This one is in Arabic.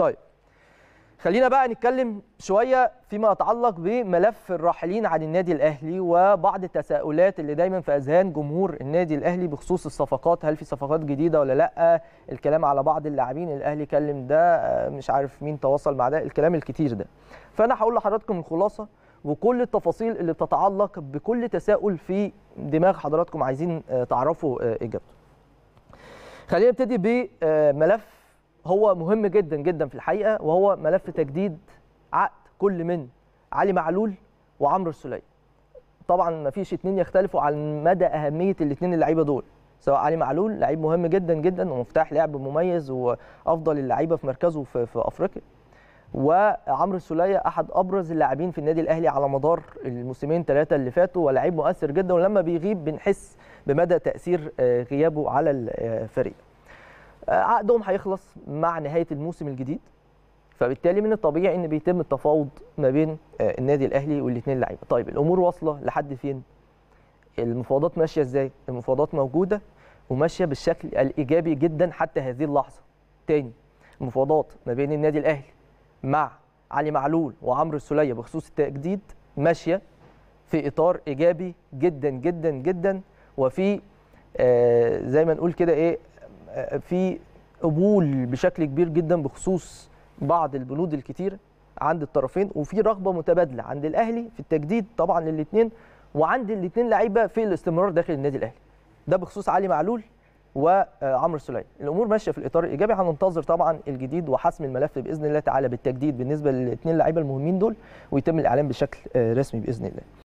طيب خلينا بقى نتكلم شويه فيما يتعلق بملف الراحلين عن النادي الاهلي وبعض التساؤلات اللي دايما في اذهان جمهور النادي الاهلي بخصوص الصفقات هل في صفقات جديده ولا لا الكلام على بعض اللاعبين الاهلي كلم ده آه، مش عارف مين تواصل مع ده الكلام الكتير ده فانا هقول لحضراتكم الخلاصه وكل التفاصيل اللي بتتعلق بكل تساؤل في دماغ حضراتكم عايزين آه، تعرفوا آه، اجابته خلينا نبتدي بملف هو مهم جدا جدا في الحقيقه وهو ملف تجديد عقد كل من علي معلول وعمرو السليه طبعا ما فيش اثنين يختلفوا عن مدى اهميه الاثنين اللعيبه دول سواء علي معلول لعيب مهم جدا جدا ومفتاح لعب مميز وافضل اللعيبه في مركزه في, في افريقيا وعمرو السلية احد ابرز اللاعبين في النادي الاهلي على مدار الموسمين ثلاثه اللي فاتوا ولاعيب مؤثر جدا ولما بيغيب بنحس بمدى تاثير آه، غيابه على الفريق آه، آه، عقدهم هيخلص مع نهايه الموسم الجديد فبالتالي من الطبيعي ان بيتم التفاوض ما بين آه، النادي الاهلي والاثنين لعيبه طيب الامور واصله لحد فين المفاوضات ماشيه ازاي المفاوضات موجوده وماشيه بالشكل الايجابي جدا حتى هذه اللحظه تاني المفاوضات ما بين النادي الاهلي مع علي معلول وعمرو السوليه بخصوص التجديد ماشيه في اطار ايجابي جدا جدا جدا وفي آه زي ما نقول كده ايه في قبول بشكل كبير جدا بخصوص بعض البنود الكتير عند الطرفين وفي رغبه متبادله عند الاهلي في التجديد طبعا للاثنين وعند الاثنين لعيبه في الاستمرار داخل النادي الاهلي ده بخصوص علي معلول وعمرو سليم الامور ماشيه في الاطار الايجابي هننتظر طبعا الجديد وحسم الملف باذن الله تعالى بالتجديد بالنسبه للاثنين لعيبه المهمين دول ويتم الاعلان بشكل آه، رسمي باذن الله